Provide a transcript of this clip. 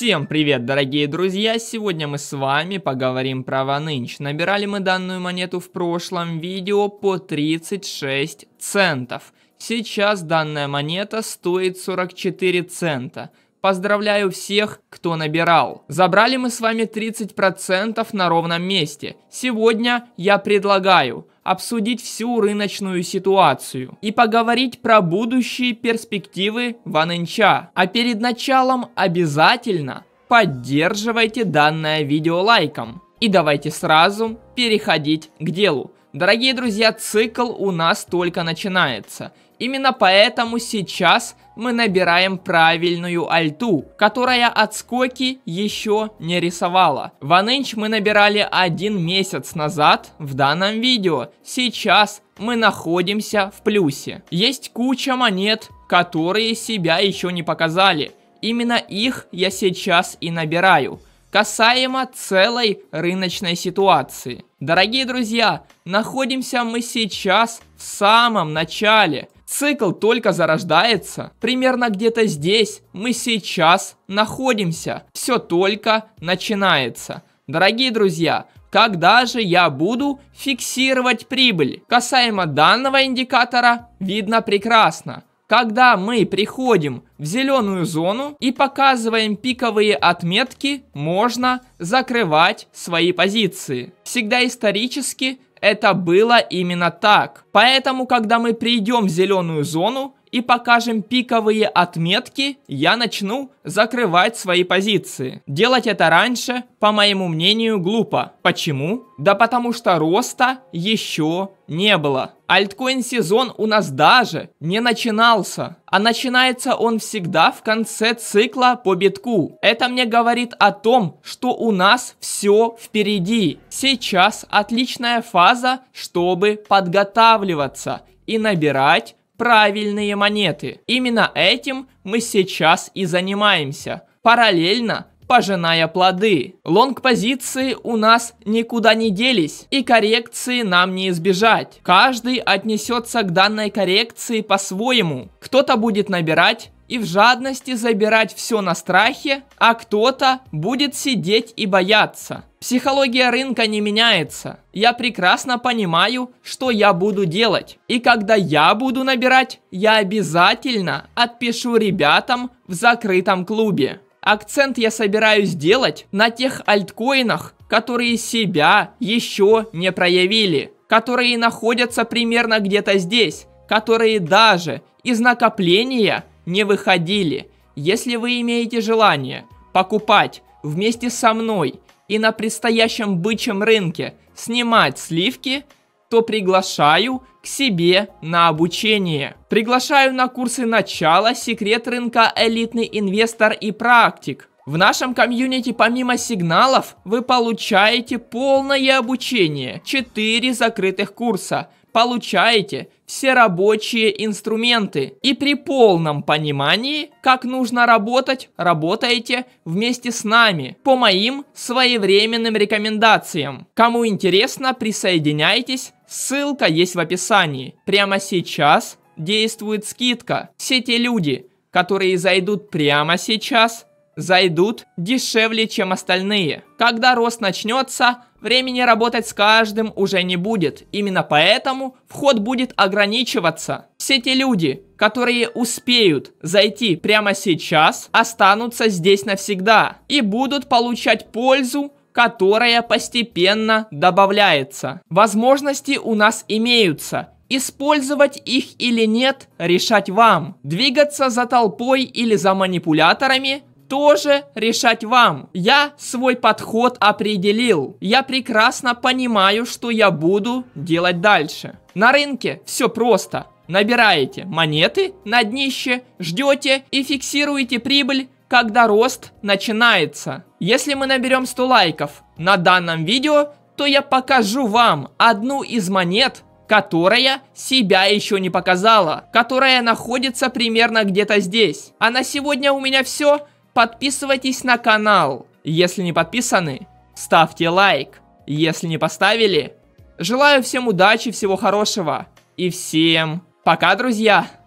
Всем привет, дорогие друзья! Сегодня мы с вами поговорим про Ваныч. Набирали мы данную монету в прошлом видео по 36 центов. Сейчас данная монета стоит 44 цента. Поздравляю всех, кто набирал. Забрали мы с вами 30% на ровном месте. Сегодня я предлагаю обсудить всю рыночную ситуацию и поговорить про будущие перспективы Ваненча. А перед началом обязательно поддерживайте данное видео лайком. И давайте сразу переходить к делу. Дорогие друзья, цикл у нас только начинается. Именно поэтому сейчас мы набираем правильную альту, которая отскоки еще не рисовала. Ванынч мы набирали один месяц назад в данном видео. Сейчас мы находимся в плюсе. Есть куча монет, которые себя еще не показали. Именно их я сейчас и набираю касаемо целой рыночной ситуации. Дорогие друзья, находимся мы сейчас в самом начале. Цикл только зарождается. Примерно где-то здесь мы сейчас находимся. Все только начинается. Дорогие друзья, когда же я буду фиксировать прибыль? Касаемо данного индикатора, видно прекрасно. Когда мы приходим в зеленую зону и показываем пиковые отметки, можно закрывать свои позиции. Всегда исторически это было именно так. Поэтому, когда мы придем в зеленую зону, и покажем пиковые отметки, я начну закрывать свои позиции. Делать это раньше, по моему мнению, глупо. Почему? Да потому что роста еще не было. Альткоин сезон у нас даже не начинался, а начинается он всегда в конце цикла по битку. Это мне говорит о том, что у нас все впереди. Сейчас отличная фаза, чтобы подготавливаться и набирать правильные монеты. Именно этим мы сейчас и занимаемся, параллельно пожиная плоды. Лонг-позиции у нас никуда не делись, и коррекции нам не избежать. Каждый отнесется к данной коррекции по-своему. Кто-то будет набирать и в жадности забирать все на страхе, а кто-то будет сидеть и бояться. Психология рынка не меняется. Я прекрасно понимаю, что я буду делать. И когда я буду набирать, я обязательно отпишу ребятам в закрытом клубе. Акцент я собираюсь делать на тех альткоинах, которые себя еще не проявили, которые находятся примерно где-то здесь, которые даже из накопления не выходили. Если вы имеете желание покупать вместе со мной и на предстоящем бычьем рынке снимать сливки, то приглашаю к себе на обучение. Приглашаю на курсы начала «Секрет рынка. Элитный инвестор и практик». В нашем комьюнити помимо сигналов вы получаете полное обучение, 4 закрытых курса, получаете все рабочие инструменты. И при полном понимании, как нужно работать, работаете вместе с нами по моим своевременным рекомендациям. Кому интересно, присоединяйтесь, ссылка есть в описании. Прямо сейчас действует скидка. Все те люди, которые зайдут прямо сейчас, зайдут дешевле, чем остальные. Когда рост начнется, времени работать с каждым уже не будет. Именно поэтому вход будет ограничиваться. Все те люди, которые успеют зайти прямо сейчас, останутся здесь навсегда и будут получать пользу которая постепенно добавляется. Возможности у нас имеются. Использовать их или нет, решать вам. Двигаться за толпой или за манипуляторами тоже решать вам. Я свой подход определил. Я прекрасно понимаю, что я буду делать дальше. На рынке все просто. Набираете монеты на днище, ждете и фиксируете прибыль, когда рост начинается. Если мы наберем 100 лайков на данном видео, то я покажу вам одну из монет, которая себя еще не показала, которая находится примерно где-то здесь. А на сегодня у меня все. Подписывайтесь на канал, если не подписаны. Ставьте лайк, если не поставили. Желаю всем удачи, всего хорошего. И всем пока, друзья!